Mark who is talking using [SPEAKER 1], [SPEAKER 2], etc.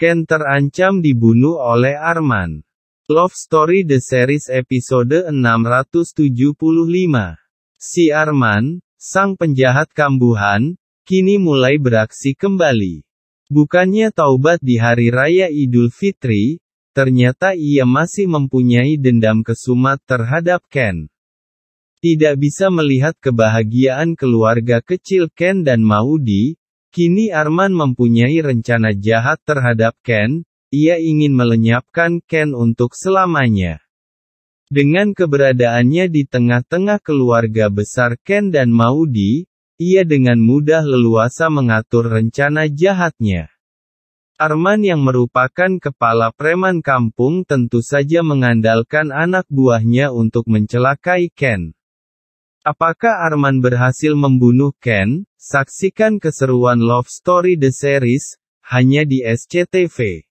[SPEAKER 1] Ken terancam dibunuh oleh Arman. Love Story The Series episode 675. Si Arman, sang penjahat kambuhan, kini mulai beraksi kembali. Bukannya taubat di hari raya Idul Fitri, ternyata ia masih mempunyai dendam kesumat terhadap Ken. Tidak bisa melihat kebahagiaan keluarga kecil Ken dan Maudie, Kini Arman mempunyai rencana jahat terhadap Ken, ia ingin melenyapkan Ken untuk selamanya. Dengan keberadaannya di tengah-tengah keluarga besar Ken dan Maudi, ia dengan mudah leluasa mengatur rencana jahatnya. Arman yang merupakan kepala preman kampung tentu saja mengandalkan anak buahnya untuk mencelakai Ken. Apakah Arman berhasil membunuh Ken? Saksikan keseruan Love Story The Series, hanya di SCTV.